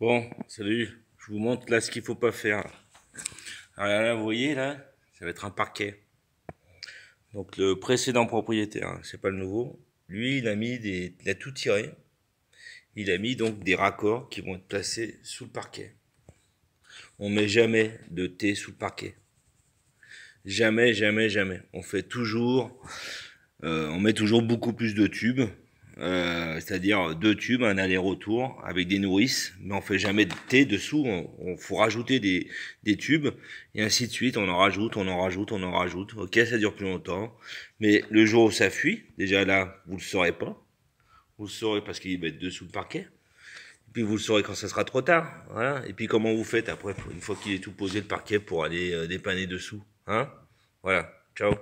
Bon, salut, je vous montre là ce qu'il faut pas faire. Alors là, vous voyez là, ça va être un parquet. Donc le précédent propriétaire, hein, c'est pas le nouveau, lui il a mis des, il a tout tiré. Il a mis donc des raccords qui vont être placés sous le parquet. On met jamais de thé sous le parquet. Jamais, jamais, jamais. On fait toujours, euh, on met toujours beaucoup plus de tubes euh, c'est-à-dire deux tubes, un aller-retour avec des nourrices, mais on fait jamais de thé dessous, on, faut rajouter des, tubes, et ainsi de suite, on en rajoute, on en rajoute, on en rajoute, ok, ça dure plus longtemps, mais le jour où ça fuit, déjà là, vous le saurez pas, vous le saurez parce qu'il va être dessous le parquet, et puis vous le saurez quand ça sera trop tard, voilà, et puis comment vous faites après, une fois qu'il est tout posé le parquet pour aller euh, dépanner dessous, hein, voilà, ciao